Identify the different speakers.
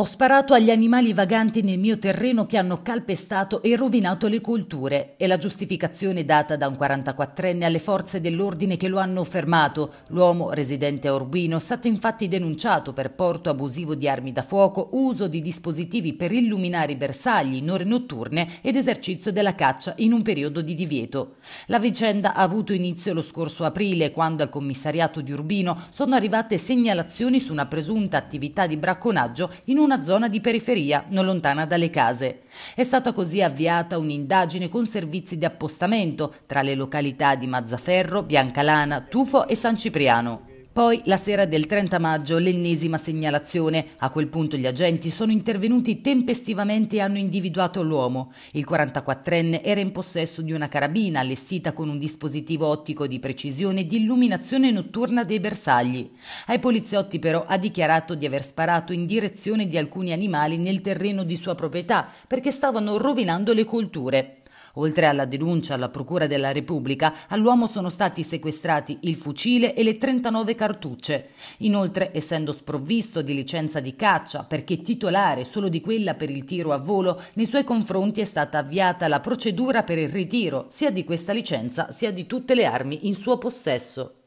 Speaker 1: Ho sparato agli animali vaganti nel mio terreno che hanno calpestato e rovinato le colture È la giustificazione data da un 44enne alle forze dell'ordine che lo hanno fermato. L'uomo residente a Urbino è stato infatti denunciato per porto abusivo di armi da fuoco, uso di dispositivi per illuminare i bersagli in ore notturne ed esercizio della caccia in un periodo di divieto. La vicenda ha avuto inizio lo scorso aprile quando al commissariato di Urbino sono arrivate segnalazioni su una presunta attività di bracconaggio in un una zona di periferia, non lontana dalle case. È stata così avviata un'indagine con servizi di appostamento tra le località di Mazzaferro, Biancalana, Tufo e San Cipriano. Poi, la sera del 30 maggio, l'ennesima segnalazione. A quel punto gli agenti sono intervenuti tempestivamente e hanno individuato l'uomo. Il 44enne era in possesso di una carabina allestita con un dispositivo ottico di precisione di illuminazione notturna dei bersagli. Ai poliziotti però ha dichiarato di aver sparato in direzione di alcuni animali nel terreno di sua proprietà perché stavano rovinando le colture. Oltre alla denuncia alla Procura della Repubblica, all'uomo sono stati sequestrati il fucile e le 39 cartucce. Inoltre, essendo sprovvisto di licenza di caccia, perché titolare solo di quella per il tiro a volo, nei suoi confronti è stata avviata la procedura per il ritiro sia di questa licenza sia di tutte le armi in suo possesso.